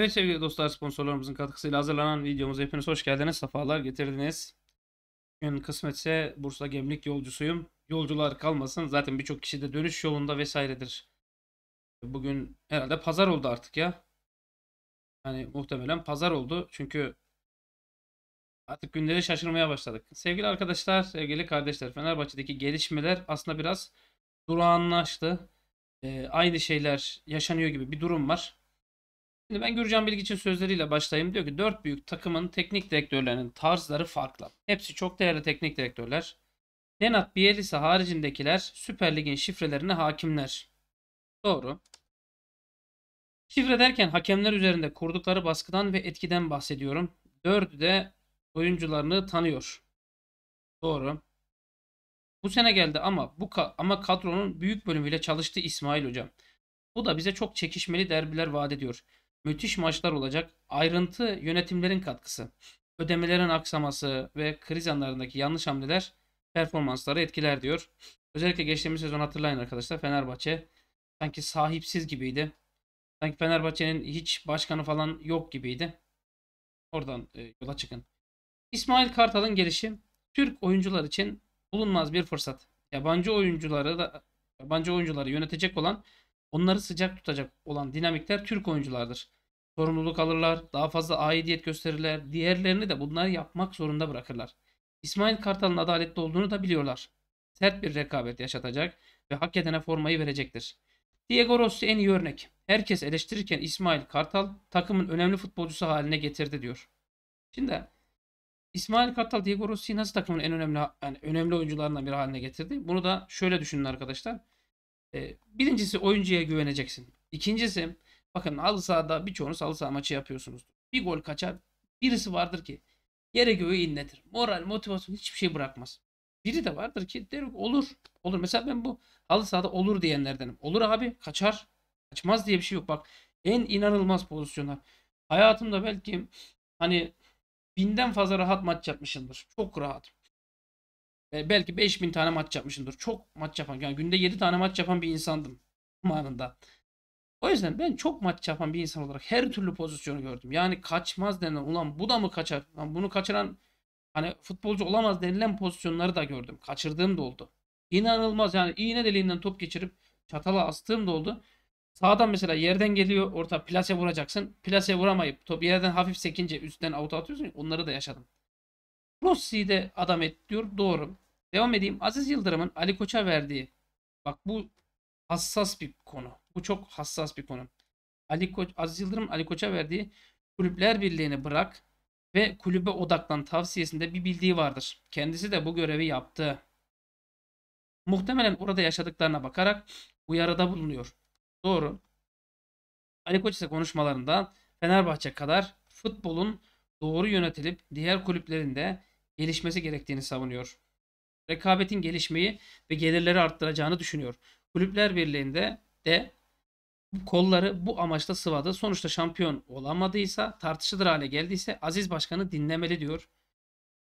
Evet sevgili dostlar sponsorlarımızın katkısıyla hazırlanan videomuz hepiniz hoş geldiniz. Safalar getirdiniz. Bugün kısmetse Bursa Gemlik yolcusuyum. Yolcular kalmasın. Zaten birçok kişi de dönüş yolunda vesairedir. Bugün herhalde pazar oldu artık ya. Yani muhtemelen pazar oldu. Çünkü artık günleri şaşırmaya başladık. Sevgili arkadaşlar, sevgili kardeşler Fenerbahçe'deki gelişmeler aslında biraz durağanlaştı. Ee, aynı şeyler yaşanıyor gibi bir durum var. Şimdi ben Gürcan Bilgiç'in sözleriyle başlayayım. Diyor ki dört büyük takımın teknik direktörlerinin tarzları farklı. Hepsi çok değerli teknik direktörler. Nenat Bielisa haricindekiler Süper Lig'in şifrelerine hakimler. Doğru. Şifre derken hakemler üzerinde kurdukları baskıdan ve etkiden bahsediyorum. Dördü de oyuncularını tanıyor. Doğru. Bu sene geldi ama bu ka ama kadronun büyük bölümüyle çalıştı İsmail hocam. Bu da bize çok çekişmeli derbiler vaat ediyor müthiş maçlar olacak. Ayrıntı yönetimlerin katkısı, ödemelerin aksaması ve kriz anlarındaki yanlış hamleler performansları etkiler diyor. Özellikle geçtiğimiz sezon hatırlayın arkadaşlar Fenerbahçe sanki sahipsiz gibiydi. Sanki Fenerbahçe'nin hiç başkanı falan yok gibiydi. Oradan e, yola çıkın. İsmail Kartal'ın gelişi Türk oyuncular için bulunmaz bir fırsat. Yabancı oyuncuları da yabancı oyuncuları yönetecek olan Onları sıcak tutacak olan dinamikler Türk oyunculardır. Sorumluluk alırlar, daha fazla aidiyet gösterirler, diğerlerini de bunları yapmak zorunda bırakırlar. İsmail Kartal'ın adaletli olduğunu da biliyorlar. Sert bir rekabet yaşatacak ve hak edene formayı verecektir. Diego Rossi en iyi örnek. Herkes eleştirirken İsmail Kartal takımın önemli futbolcusu haline getirdi diyor. Şimdi İsmail Kartal Diego Rossi'yi nasıl takımın en önemli yani önemli oyuncularından biri haline getirdi? Bunu da şöyle düşünün arkadaşlar. E, birincisi oyuncuya güveneceksin. İkincisi bakın halı sahada birçoğunuz halı saha maçı yapıyorsunuz. Bir gol kaçar birisi vardır ki yere göğü inletir. Moral, motivasyon hiçbir şey bırakmaz. Biri de vardır ki der olur. Olur. Mesela ben bu halı sahada olur diyenlerdenim. Olur abi kaçar. Kaçmaz diye bir şey yok. Bak en inanılmaz pozisyonlar. Hayatımda belki hani binden fazla rahat maç yapmışımdır. Çok rahat. E, belki 5000 tane maç yapmışımdır. Çok maç yapan. Yani günde 7 tane maç yapan bir insandım. Zamanında. O yüzden ben çok maç yapan bir insan olarak her türlü pozisyonu gördüm. Yani kaçmaz denilen ulan bu da mı kaçar? Lan bunu kaçıran hani futbolcu olamaz denilen pozisyonları da gördüm. Kaçırdığım da oldu. İnanılmaz yani iğne deliğinden top geçirip çatala astığım da oldu. Sağdan mesela yerden geliyor orta plase vuracaksın. Plase vuramayıp top yerden hafif sekince üstten avuta atıyorsun. Onları da yaşadım. Rossi'yi de adam et diyor. Doğru. Devam edeyim. Aziz Yıldırım'ın Ali Koç'a verdiği. Bak bu hassas bir konu. Bu çok hassas bir konu. Ali Koç, Aziz Yıldırım Ali Koç'a verdiği kulüpler birliğini bırak ve kulübe odaklan tavsiyesinde bir bildiği vardır. Kendisi de bu görevi yaptı. Muhtemelen orada yaşadıklarına bakarak uyarıda bulunuyor. Doğru. Ali Koç ise konuşmalarında Fenerbahçe kadar futbolun doğru yönetilip diğer kulüplerinde gelişmesi gerektiğini savunuyor. Rekabetin gelişmeyi ve gelirleri arttıracağını düşünüyor. Kulüpler Birliği'nde de kolları bu amaçla sıvadı. Sonuçta şampiyon olamadıysa, tartışılır hale geldiyse Aziz Başkan'ı dinlemeli diyor.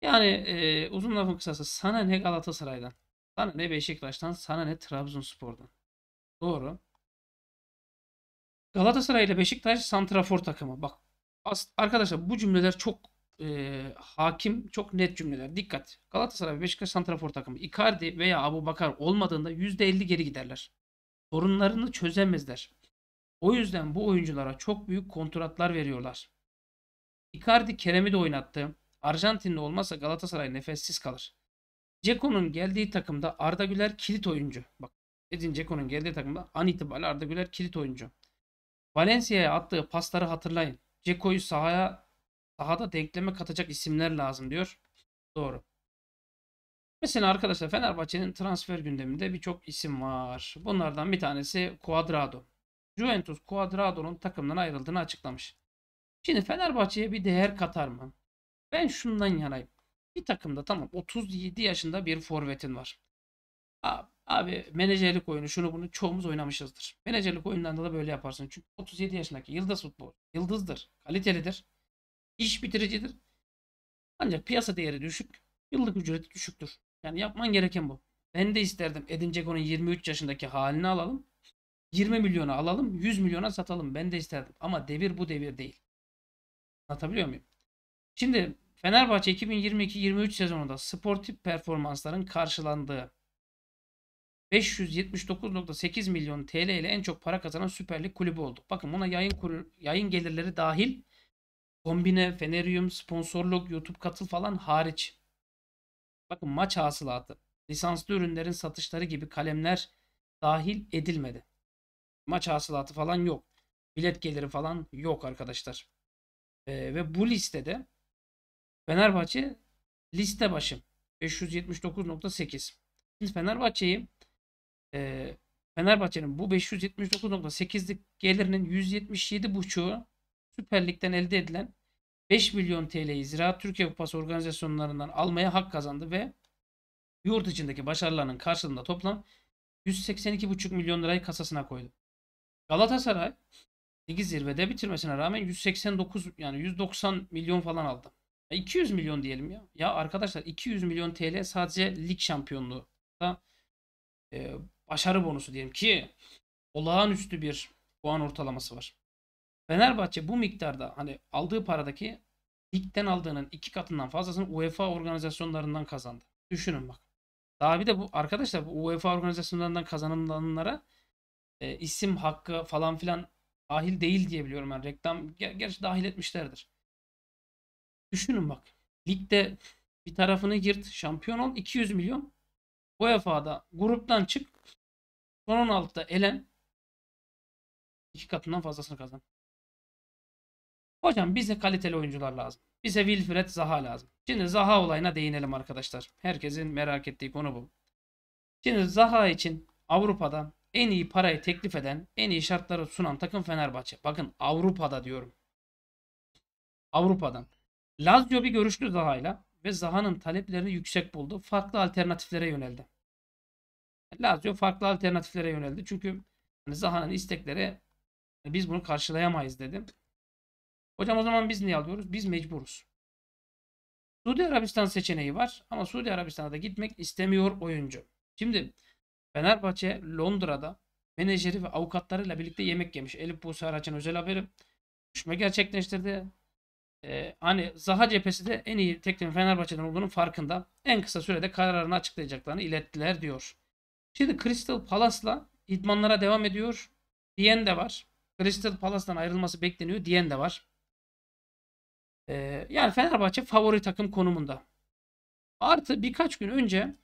Yani e, uzun lafın kısası sana ne Galatasaray'dan, sana ne Beşiktaş'tan, sana ne Trabzonspor'dan. Doğru. Galatasaray ile Beşiktaş santrafor takımı. Bak arkadaşlar bu cümleler çok e, hakim çok net cümleler. Dikkat. Galatasaray ve Beşiktaş santrafor takımı Icardi veya Abu Bakar olmadığında %50 geri giderler. Sorunlarını çözemezler. O yüzden bu oyunculara çok büyük kontratlar veriyorlar. Icardi Kerem'i de oynattı. Arjantinli olmasa Galatasaray nefessiz kalır. Ceko'nun geldiği takımda Arda Güler kilit oyuncu. Bak Edin Ceko'nun geldiği takımda an itibariyle Arda Güler kilit oyuncu. Valencia'ya attığı pasları hatırlayın. Ceko'yu sahaya da denkleme katacak isimler lazım diyor. Doğru. Mesela arkadaşlar Fenerbahçe'nin transfer gündeminde birçok isim var. Bunlardan bir tanesi Cuadrado. Juventus Cuadrado'nun takımdan ayrıldığını açıklamış. Şimdi Fenerbahçe'ye bir değer katar mı? Ben şundan yanayım. Bir takımda tamam 37 yaşında bir forvetin var. Abi, abi menajerlik oyunu şunu bunu çoğumuz oynamışızdır. Menajerlik oyunlarında da böyle yaparsın. Çünkü 37 yaşındaki yıldız futbol. Yıldızdır. Kalitelidir. İş bitiricidir. Ancak piyasa değeri düşük. Yıllık ücreti düşüktür. Yani yapman gereken bu. Ben de isterdim Edin Dzeko'nun 23 yaşındaki halini alalım. 20 milyona alalım, 100 milyona satalım. Ben de isterdim. Ama devir bu devir değil. Anlatabiliyor muyum? Şimdi Fenerbahçe 2022-23 sezonunda sportif performansların karşılandığı 579.8 milyon TL ile en çok para kazanan Süper Lig kulübü olduk. Bakın buna yayın kuru, yayın gelirleri dahil Kombine, feneryum, sponsorluk, YouTube katıl falan hariç. Bakın maç hasılatı, lisanslı ürünlerin satışları gibi kalemler dahil edilmedi. Maç hasılatı falan yok. Bilet geliri falan yok arkadaşlar. Ee, ve bu listede Fenerbahçe liste başı 579.8. Şimdi Fenerbahçe'yi e, Fenerbahçe'nin bu 579.8'lik gelirinin 177.5'u Süper Lig'den elde edilen 5 milyon TL'yi Ziraat Türkiye Kupası organizasyonlarından almaya hak kazandı ve yurt içindeki başarılarının karşılığında toplam 182,5 milyon lirayı kasasına koydu. Galatasaray ligi zirvede bitirmesine rağmen 189 yani 190 milyon falan aldı. 200 milyon diyelim ya. Ya arkadaşlar 200 milyon TL sadece lig şampiyonluğu da e, başarı bonusu diyelim ki olağanüstü bir puan ortalaması var. Fenerbahçe bu miktarda hani aldığı paradaki ligden aldığının iki katından fazlasını UEFA organizasyonlarından kazandı. Düşünün bak. Daha bir de bu arkadaşlar bu UEFA organizasyonlarından kazanılanlara e, isim hakkı falan filan dahil değil diye biliyorum ben. Yani reklam ger gerçi dahil etmişlerdir. Düşünün bak. Ligde bir tarafını girt, şampiyon ol 200 milyon. UEFA'da gruptan çık. Son 16'da elen iki katından fazlasını kazan. Hocam bize kaliteli oyuncular lazım. Bize Wilfred Zaha lazım. Şimdi Zaha olayına değinelim arkadaşlar. Herkesin merak ettiği konu bu. Şimdi Zaha için Avrupa'dan en iyi parayı teklif eden, en iyi şartları sunan takım Fenerbahçe. Bakın Avrupa'da diyorum. Avrupa'dan. Lazio bir görüşlü Zaha'yla ve Zaha'nın taleplerini yüksek buldu. Farklı alternatiflere yöneldi. Lazio farklı alternatiflere yöneldi. Çünkü hani Zaha'nın istekleri biz bunu karşılayamayız dedim. Hocam o zaman biz ne alıyoruz? Biz mecburuz. Suudi Arabistan seçeneği var ama Suudi Arabistan'a da gitmek istemiyor oyuncu. Şimdi Fenerbahçe Londra'da menajeri ve avukatlarıyla birlikte yemek yemiş. Elif Buse Araç'ın özel haberi. Görüşme gerçekleştirdi. Ee, hani Zaha cephesi de en iyi teklifin Fenerbahçe'den olduğunun farkında. En kısa sürede kararını açıklayacaklarını ilettiler diyor. Şimdi Crystal Palace'la idmanlara devam ediyor diyen de var. Crystal Palace'dan ayrılması bekleniyor diyen de var. Ee, yani Fenerbahçe favori takım konumunda. Artı birkaç gün önce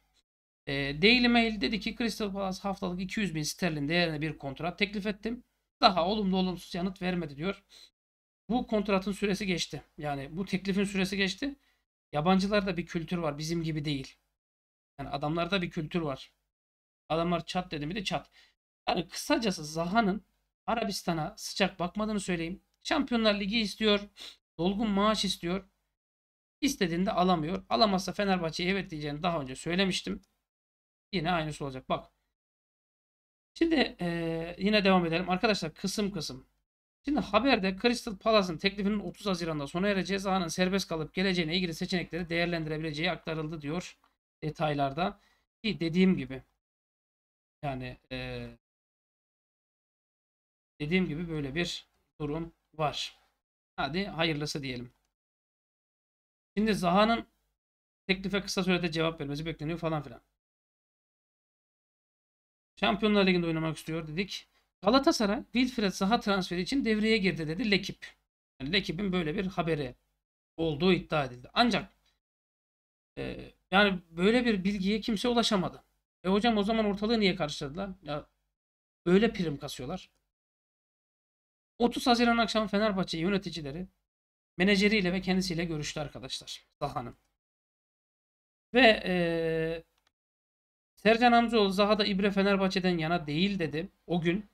e, Daily Mail dedi ki Crystal Palace haftalık 200 bin sterlin değerinde bir kontrat teklif ettim. Daha olumlu olumsuz yanıt vermedi diyor. Bu kontratın süresi geçti. Yani bu teklifin süresi geçti. Yabancılarda bir kültür var. Bizim gibi değil. Yani adamlarda bir kültür var. Adamlar çat dedi mi de çat. Yani kısacası Zaha'nın Arabistan'a sıcak bakmadığını söyleyeyim. Şampiyonlar Ligi istiyor. Dolgun maaş istiyor. İstediğinde alamıyor. Alamazsa Fenerbahçe'ye evet diyeceğini daha önce söylemiştim. Yine aynısı olacak. Bak. Şimdi e, yine devam edelim. Arkadaşlar kısım kısım. Şimdi haberde Crystal Palace'ın teklifinin 30 Haziran'da sona ereceği sahanın serbest kalıp geleceğine ilgili seçenekleri değerlendirebileceği aktarıldı diyor detaylarda. Ki dediğim gibi yani e, dediğim gibi böyle bir durum var. Hadi hayırlısı diyelim. Şimdi Zaha'nın teklife kısa sürede cevap vermesi bekleniyor falan filan. Şampiyonlar Ligi'nde oynamak istiyor dedik. Galatasaray Wilfred Zaha transferi için devreye girdi dedi Lekip. Yani Lekip'in böyle bir haberi olduğu iddia edildi. Ancak e, yani böyle bir bilgiye kimse ulaşamadı. E hocam o zaman ortalığı niye karıştırdılar? Ya böyle prim kasıyorlar. 30 Haziran akşamı Fenerbahçe yöneticileri menajeriyle ve kendisiyle görüştü arkadaşlar. Zaha'nın. Ve ee, Sercan Hamzoğlu Zaha da İbre Fenerbahçe'den yana değil dedi o gün.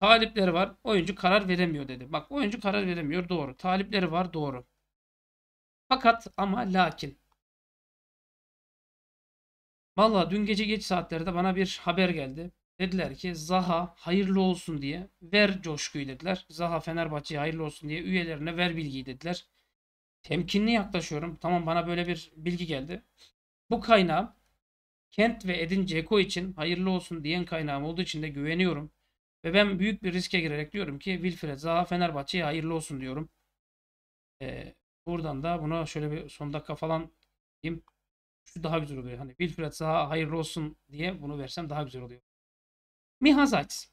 Talipleri var. Oyuncu karar veremiyor dedi. Bak oyuncu karar veremiyor doğru. Talipleri var doğru. Fakat ama lakin. Valla dün gece geç saatlerde bana bir haber geldi. Dediler ki Zaha hayırlı olsun diye ver coşkuyu dediler. Zaha Fenerbahçe'ye hayırlı olsun diye üyelerine ver bilgiyi dediler. Temkinli yaklaşıyorum. Tamam bana böyle bir bilgi geldi. Bu kaynağı Kent ve Edin Ceko için hayırlı olsun diyen kaynağım olduğu için de güveniyorum. Ve ben büyük bir riske girerek diyorum ki Wilfred Zaha Fenerbahçe'ye hayırlı olsun diyorum. Ee, buradan da buna şöyle bir son dakika falan diyeyim. Şu daha güzel oluyor. Hani Wilfred Zaha hayırlı olsun diye bunu versem daha güzel oluyor. Miha Zayt.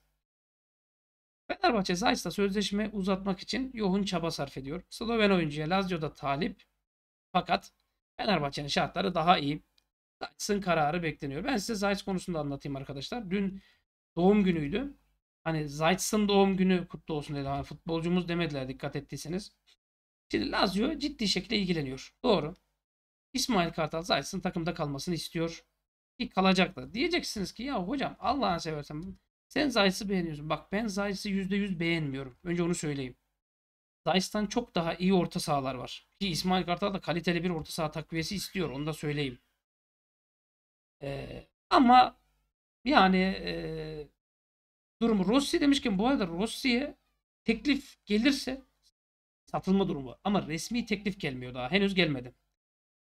Fenerbahçe Zayt'la sözleşme uzatmak için yoğun çaba sarf ediyor. Sloven oyuncuya Lazio'da talip fakat Fenerbahçe'nin şartları daha iyi. Zayt'sın kararı bekleniyor. Ben size Zayts konusunda anlatayım arkadaşlar. Dün doğum günüydü. Hani Zayt'sın doğum günü kutlu olsun dedi. Hani futbolcumuz demediler dikkat ettiyseniz. Şimdi Lazio ciddi şekilde ilgileniyor. Doğru. İsmail Kartal Zayt'sın takımda kalmasını istiyor ki kalacaklar. Diyeceksiniz ki ya hocam Allah'ını seversen sen Zeiss'i beğeniyorsun. Bak ben Zeiss'i %100 beğenmiyorum. Önce onu söyleyeyim. Zeiss'tan çok daha iyi orta sahalar var. Ki İsmail Kartal da kaliteli bir orta saha takviyesi istiyor. Onu da söyleyeyim. Ee, ama yani e, durumu Rossi demişken bu arada Rossi'ye teklif gelirse satılma durumu. Ama resmi teklif gelmiyor daha. Henüz gelmedi.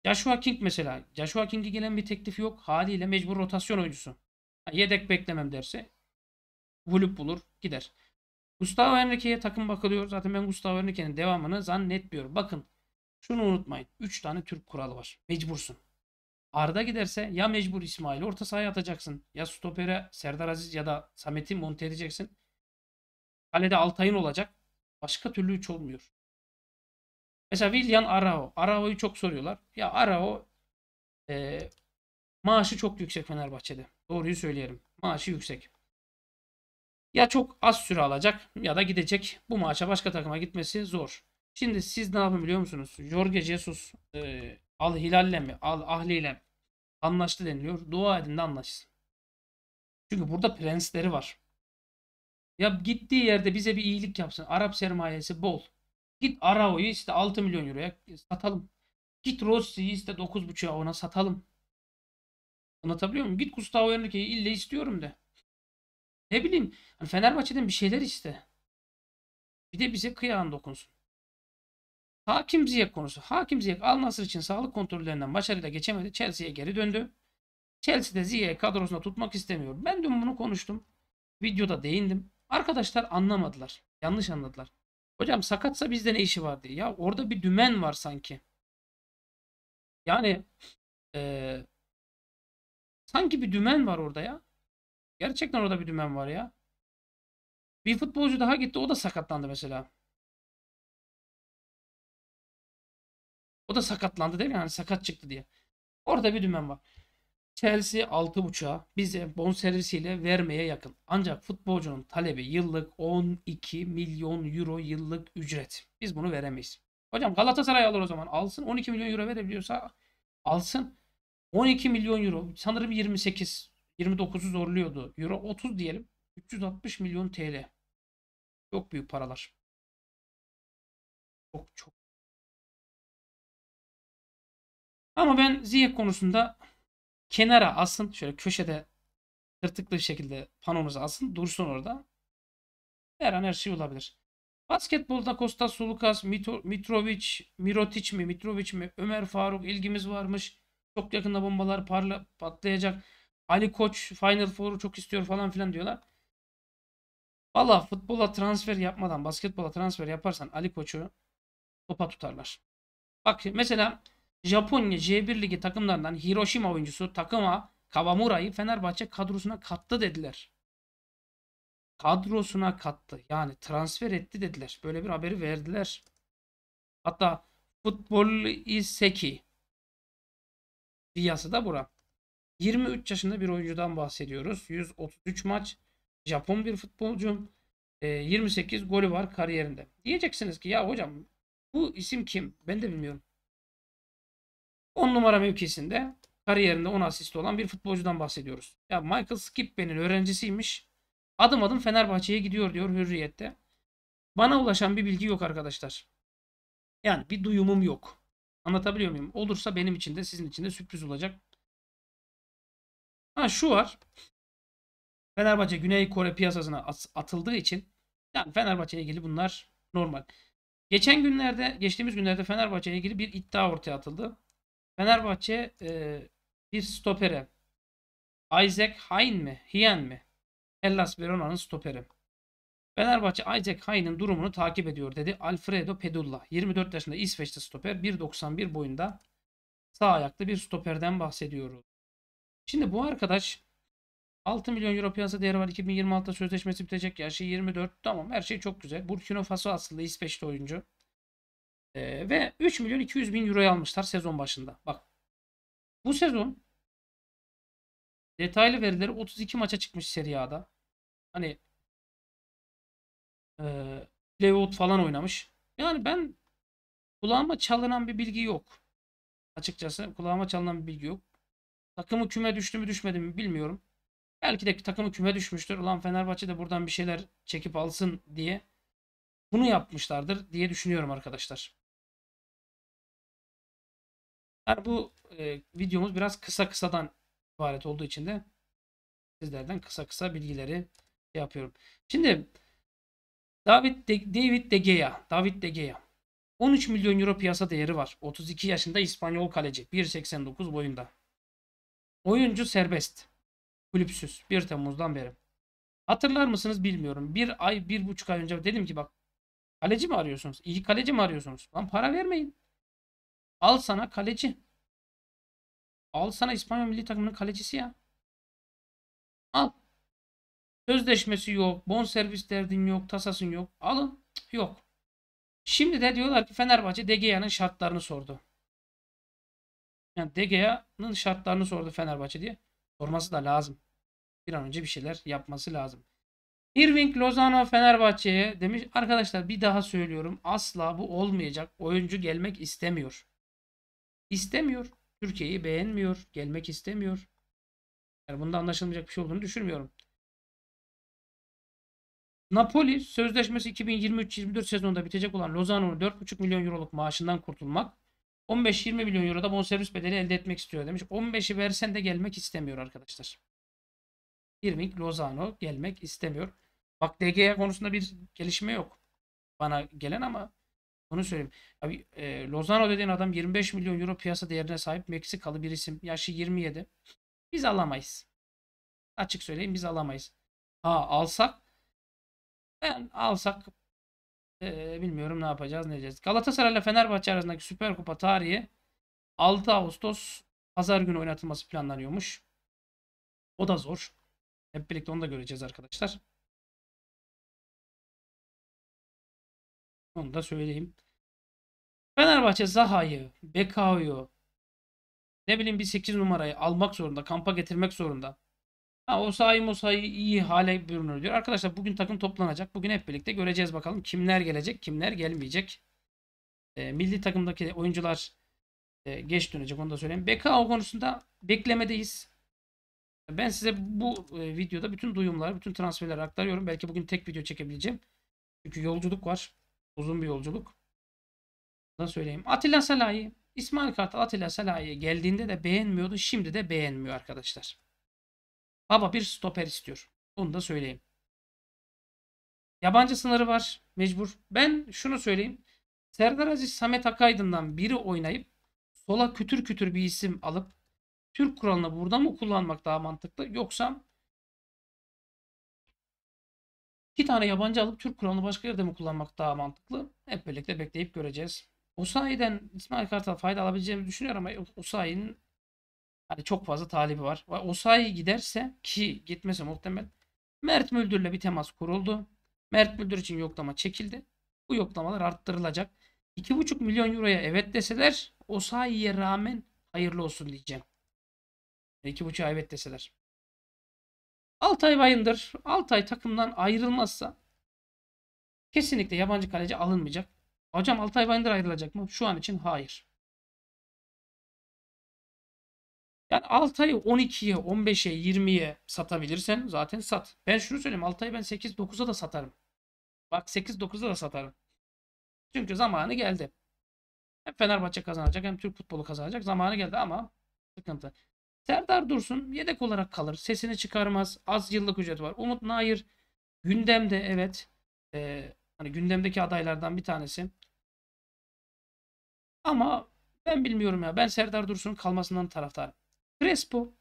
Joshua King mesela. Joshua King'e gelen bir teklif yok. Haliyle mecbur rotasyon oyuncusu. Yedek beklemem derse kulüp bulur gider. Gustavo Henrique'ye takım bakılıyor. Zaten ben Gustavo Henrique'nin devamını zannetmiyorum. Bakın şunu unutmayın. 3 tane Türk kuralı var. Mecbursun. Arda giderse ya mecbur İsmail'i orta sahaya atacaksın. Ya stopere Serdar Aziz ya da Samet'i monte edeceksin. Kalede Altay'ın olacak. Başka türlü hiç olmuyor. Mesela William Arao. Arao'yu çok soruyorlar. Ya Arao e, maaşı çok yüksek Fenerbahçe'de. Doğruyu söyleyelim. Maaşı yüksek. Ya çok az süre alacak ya da gidecek. Bu maaşa başka takıma gitmesi zor. Şimdi siz ne yapın biliyor musunuz? Jorge Jesus e, Al Hilal'le mi? Al Ahli'yle? anlaştı deniliyor. Dua edin de anlaşsın. Çünkü burada prensleri var. Ya gittiği yerde bize bir iyilik yapsın. Arap sermayesi bol. Git Arao'yu işte 6 milyon euroya satalım. Git Rossi'yi işte 9.5'a ona satalım. Anlatabiliyor muyum? Git Gustavo Henrique'yi ille istiyorum de. Ne bileyim hani Fenerbahçe'den bir şeyler iste. Bir de bize kıyağın dokunsun. Hakim Ziyek konusu. Hakim Ziyek Al Nasır için sağlık kontrollerinden başarıyla geçemedi. Chelsea'ye geri döndü. Chelsea de Ziyek'i kadrosuna tutmak istemiyor. Ben dün bunu konuştum. Videoda değindim. Arkadaşlar anlamadılar. Yanlış anladılar. Hocam sakatsa bizde ne işi var diye. Ya orada bir dümen var sanki. Yani e, sanki bir dümen var orada ya. Gerçekten orada bir dümen var ya. Bir futbolcu daha gitti o da sakatlandı mesela. O da sakatlandı değil mi? Yani sakat çıktı diye. Orada bir dümen var. Chelsea 6.5'a bize bonservisiyle vermeye yakın. Ancak futbolcunun talebi yıllık 12 milyon euro yıllık ücret. Biz bunu veremeyiz. Hocam Galatasaray alır o zaman. Alsın 12 milyon euro verebiliyorsa alsın. 12 milyon euro sanırım 28 29'u zorluyordu. Euro 30 diyelim. 360 milyon TL. Çok büyük paralar. Çok çok. Ama ben Ziyech konusunda kenara asın. Şöyle köşede tırtıklı bir şekilde panonuzu asın. Dursun orada. Her an her şey olabilir. Basketbolda Kostas Sulukas, Mitro, Mitrovic, Mirotic mi, Mitrovic mi, Ömer Faruk ilgimiz varmış. Çok yakında bombalar parla, patlayacak. Ali Koç Final Four'u çok istiyor falan filan diyorlar. Valla futbola transfer yapmadan basketbola transfer yaparsan Ali Koç'u topa tutarlar. Bak mesela Japonya c 1 Ligi takımlarından Hiroshima oyuncusu takıma Kawamura'yı Fenerbahçe kadrosuna kattı dediler. Kadrosuna kattı. Yani transfer etti dediler. Böyle bir haberi verdiler. Hatta futbol iseki piyası da bura. 23 yaşında bir oyuncudan bahsediyoruz. 133 maç. Japon bir futbolcu. 28 e, golü var kariyerinde. Diyeceksiniz ki ya hocam bu isim kim? Ben de bilmiyorum. 10 numara mevkisinde kariyerinde 10 asist olan bir futbolcudan bahsediyoruz. Ya Michael Skippen'in öğrencisiymiş. Adım adım Fenerbahçe'ye gidiyor diyor Hürriyet'te. Bana ulaşan bir bilgi yok arkadaşlar. Yani bir duyumum yok. Anlatabiliyor muyum? Olursa benim için de sizin için de sürpriz olacak. Ha şu var. Fenerbahçe Güney Kore piyasasına atıldığı için yani Fenerbahçe'ye ilgili bunlar normal. Geçen günlerde, geçtiğimiz günlerde Fenerbahçe'ye ilgili bir iddia ortaya atıldı. Fenerbahçe e, bir stopere Isaac Hain mi? Hien mi? Hellas Verona'nın stoperi. Fenerbahçe Isaac Hain'in durumunu takip ediyor dedi Alfredo Pedulla. 24 yaşında İsveçli stoper 1.91 boyunda sağ ayaklı bir stoperden bahsediyoruz. Şimdi bu arkadaş 6 milyon euro piyasa değeri var. 2026'da sözleşmesi bitecek. Yaşı şey 24. Tamam her şey çok güzel. Burkina Faso aslında İsveçli oyuncu. E, ve 3 milyon 200 bin euroya almışlar sezon başında. Bak bu sezon detaylı verileri 32 maça çıkmış Serie A'da. Hani e, playout falan oynamış. Yani ben kulağıma çalınan bir bilgi yok. Açıkçası kulağıma çalınan bir bilgi yok. Takımı küme düştü mü düşmedi mi bilmiyorum. Belki de takımı küme düşmüştür. Ulan Fenerbahçe de buradan bir şeyler çekip alsın diye bunu yapmışlardır diye düşünüyorum arkadaşlar. Yani bu e, videomuz biraz kısa kısadan ibaret olduğu için de sizlerden kısa kısa bilgileri yapıyorum. Şimdi David de, David De Gea, David De Gea 13 milyon euro piyasa değeri var. 32 yaşında İspanyol kaleci. 1.89 boyunda. Oyuncu serbest. Kulüpsüz. 1 Temmuz'dan beri. Hatırlar mısınız bilmiyorum. Bir ay, bir buçuk ay önce dedim ki bak kaleci mi arıyorsunuz? İyi kaleci mi arıyorsunuz? Lan para vermeyin. Al sana kaleci. Al sana İspanya milli takımının kalecisi ya. Al. Sözleşmesi yok. Bon servis derdin yok. Tasasın yok. Alın. Yok. Şimdi de diyorlar ki Fenerbahçe DGA'nın şartlarını sordu. Yani DGA'nın şartlarını sordu Fenerbahçe diye. Sorması da lazım. Bir an önce bir şeyler yapması lazım. Irving Lozano Fenerbahçe'ye demiş arkadaşlar bir daha söylüyorum asla bu olmayacak. Oyuncu gelmek istemiyor istemiyor. Türkiye'yi beğenmiyor. Gelmek istemiyor. Yani bunda anlaşılmayacak bir şey olduğunu düşünmüyorum. Napoli sözleşmesi 2023-24 sezonunda bitecek olan Lozano'nun 4,5 milyon euroluk maaşından kurtulmak 15-20 milyon euroda bonservis bedeli elde etmek istiyor demiş. 15'i versen de gelmek istemiyor arkadaşlar. Irving Lozano gelmek istemiyor. Bak DG'ye konusunda bir gelişme yok. Bana gelen ama onu söyleyeyim. Abi e, Lozano dediğin adam 25 milyon euro piyasa değerine sahip Meksikalı bir isim. Yaşı 27. Biz alamayız. Açık söyleyeyim biz alamayız. Ha alsak ben alsak e, bilmiyorum ne yapacağız ne edeceğiz. Galatasaray ile Fenerbahçe arasındaki Süper Kupa tarihi 6 Ağustos pazar günü oynatılması planlanıyormuş. O da zor. Hep birlikte onu da göreceğiz arkadaşlar. Onu da söyleyeyim. Fenerbahçe Zaha'yı, Bekao'yu ne bileyim bir 8 numarayı almak zorunda. Kampa getirmek zorunda. Ha, o sahi Mosa'yı iyi hale bürünür diyor. Arkadaşlar bugün takım toplanacak. Bugün hep birlikte göreceğiz bakalım kimler gelecek kimler gelmeyecek. E, milli takımdaki oyuncular e, geç dönecek onu da söyleyeyim. Bekao konusunda beklemedeyiz. Ben size bu e, videoda bütün duyumları, bütün transferleri aktarıyorum. Belki bugün tek video çekebileceğim. Çünkü yolculuk var. Uzun bir yolculuk. Nasıl söyleyeyim? Atilla Selahi, İsmail Kartal Atilla Selahi'ye geldiğinde de beğenmiyordu. Şimdi de beğenmiyor arkadaşlar. Baba bir stoper istiyor. Onu da söyleyeyim. Yabancı sınırı var. Mecbur. Ben şunu söyleyeyim. Serdar Aziz Samet Akaydın'dan biri oynayıp sola kütür kütür bir isim alıp Türk kuralını burada mı kullanmak daha mantıklı yoksa İki tane yabancı alıp Türk kuralını başka yerde mi kullanmak daha mantıklı? Hep birlikte bekleyip göreceğiz. Osayi'den İsmail Kartal fayda alabileceğimi düşünüyorum ama Osayi'nin hani çok fazla talibi var. Osayi giderse ki gitmesi muhtemel Mert Müldür'le bir temas kuruldu. Mert Müldür için yoklama çekildi. Bu yoklamalar arttırılacak. 2,5 milyon euroya evet deseler Osayi'ye rağmen hayırlı olsun diyeceğim. 2,5'a evet deseler. Altay Bayındır Altay takımdan ayrılmazsa kesinlikle yabancı kaleci alınmayacak. Hocam Altay Bayındır ayrılacak mı? Şu an için hayır. Yani Altay'ı 12'ye, 15'e, 20'ye satabilirsen zaten sat. Ben şunu söyleyeyim. Altay'ı ben 8-9'a da satarım. Bak 8-9'a da satarım. Çünkü zamanı geldi. Hem Fenerbahçe kazanacak hem Türk futbolu kazanacak. Zamanı geldi ama sıkıntı. Serdar Dursun yedek olarak kalır. Sesini çıkarmaz. Az yıllık ücreti var. Umut Nair gündemde evet. E, hani gündemdeki adaylardan bir tanesi. Ama ben bilmiyorum ya. Ben Serdar Dursun'un kalmasından taraftarım. Crespo.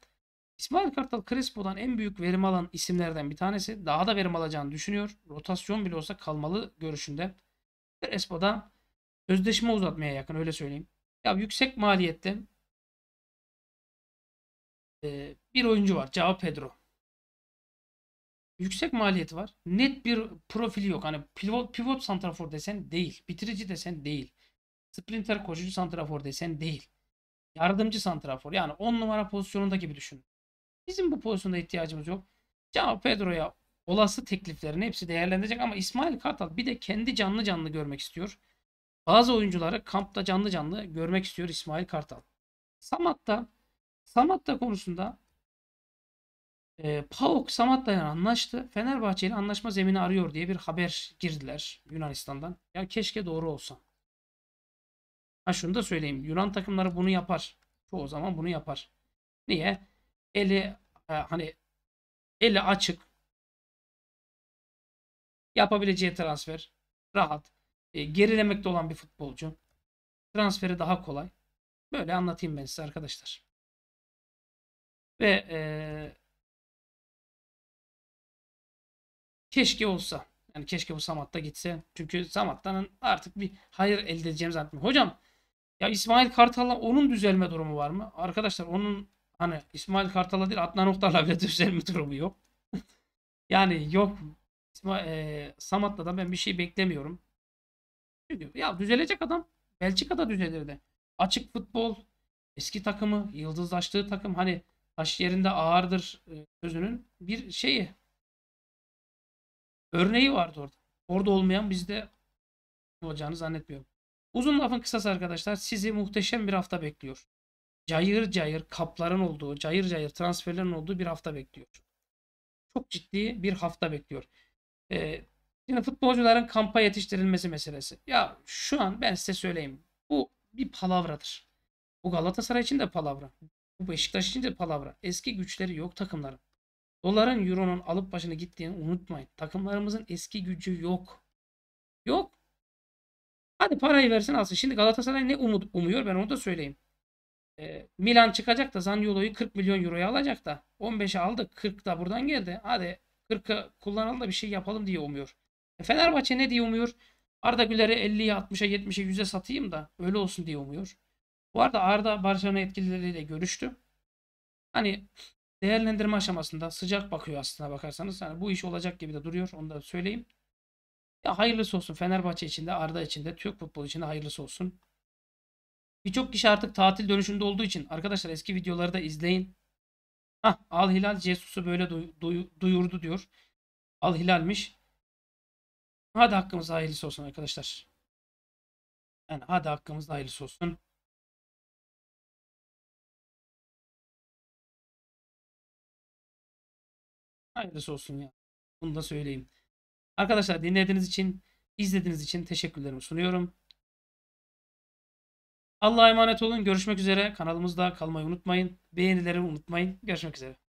İsmail Kartal Crespo'dan en büyük verim alan isimlerden bir tanesi. Daha da verim alacağını düşünüyor. Rotasyon bile olsa kalmalı görüşünde. Crespo'da sözleşme uzatmaya yakın öyle söyleyeyim. Ya yüksek maliyette ee, bir oyuncu var. Cao Pedro. Yüksek maliyeti var. Net bir profili yok. Hani pivot, pivot santrafor desen değil. Bitirici desen değil. Sprinter koşucu santrafor desen değil. Yardımcı santrafor. Yani 10 numara pozisyonunda gibi düşün. Bizim bu pozisyonda ihtiyacımız yok. Cao Pedro'ya olası tekliflerin hepsi değerlendirecek ama İsmail Kartal bir de kendi canlı canlı görmek istiyor. Bazı oyuncuları kampta canlı canlı görmek istiyor İsmail Kartal. Samat'ta Samatta konusunda e, PAOK Samatta ile anlaştı. Fenerbahçe ile anlaşma zemini arıyor diye bir haber girdiler Yunanistan'dan. Ya keşke doğru olsa. Ha şunu da söyleyeyim. Yunan takımları bunu yapar. Çoğu zaman bunu yapar. Niye? Eli e, hani eli açık. Yapabileceği transfer rahat. E, gerilemekte olan bir futbolcu. Transferi daha kolay. Böyle anlatayım ben size arkadaşlar. Ve ee, keşke olsa. Yani keşke bu Samat'ta gitse. Çünkü Samat'tan artık bir hayır elde edeceğimiz zannetmiyorum. Hocam ya İsmail Kartal'la onun düzelme durumu var mı? Arkadaşlar onun hani İsmail Kartal'la değil Adnan Oktar'la bile düzelme durumu yok. yani yok. İsmail, e, Samat'la da ben bir şey beklemiyorum. Çünkü ya düzelecek adam Belçika'da düzelirdi. Açık futbol, eski takımı, yıldızlaştığı takım hani taş yerinde ağırdır e, sözünün bir şeyi örneği vardı orada. Orada olmayan bizde olacağını zannetmiyorum. Uzun lafın kısası arkadaşlar sizi muhteşem bir hafta bekliyor. Cayır cayır kapların olduğu, cayır cayır transferlerin olduğu bir hafta bekliyor. Çok ciddi bir hafta bekliyor. Ee, şimdi futbolcuların kampa yetiştirilmesi meselesi. Ya şu an ben size söyleyeyim. Bu bir palavradır. Bu Galatasaray için de palavra. Bu Beşiktaş için de palavra. Eski güçleri yok takımların. Doların, euronun alıp başına gittiğini unutmayın. Takımlarımızın eski gücü yok. Yok. Hadi parayı versin alsın. Şimdi Galatasaray ne umut, umuyor ben onu da söyleyeyim. Ee, Milan çıkacak da Zaniolo'yu 40 milyon euroya alacak da 15'e aldı 40 da buradan geldi. Hadi 40'ı kullanalım da bir şey yapalım diye umuyor. E, Fenerbahçe ne diye umuyor? Arda Güler'i 50'ye 60'a 70'e 100'e satayım da öyle olsun diye umuyor. Bu arada Arda Barcelona etkilileriyle görüştü. Hani değerlendirme aşamasında sıcak bakıyor aslına bakarsanız. Hani bu iş olacak gibi de duruyor. Onu da söyleyeyim. Ya hayırlısı olsun Fenerbahçe için de Arda için de Türk futbolu için de hayırlısı olsun. Birçok kişi artık tatil dönüşünde olduğu için arkadaşlar eski videoları da izleyin. Hah, Al Hilal Jesus'u böyle duy, duy, duyurdu diyor. Al Hilal'miş. Hadi hakkımız hayırlısı olsun arkadaşlar. Yani hadi hakkımız hayırlısı olsun. Hayırlısı olsun ya. Bunu da söyleyeyim. Arkadaşlar dinlediğiniz için, izlediğiniz için teşekkürlerimi sunuyorum. Allah'a emanet olun. Görüşmek üzere. Kanalımızda kalmayı unutmayın. Beğenileri unutmayın. Görüşmek üzere.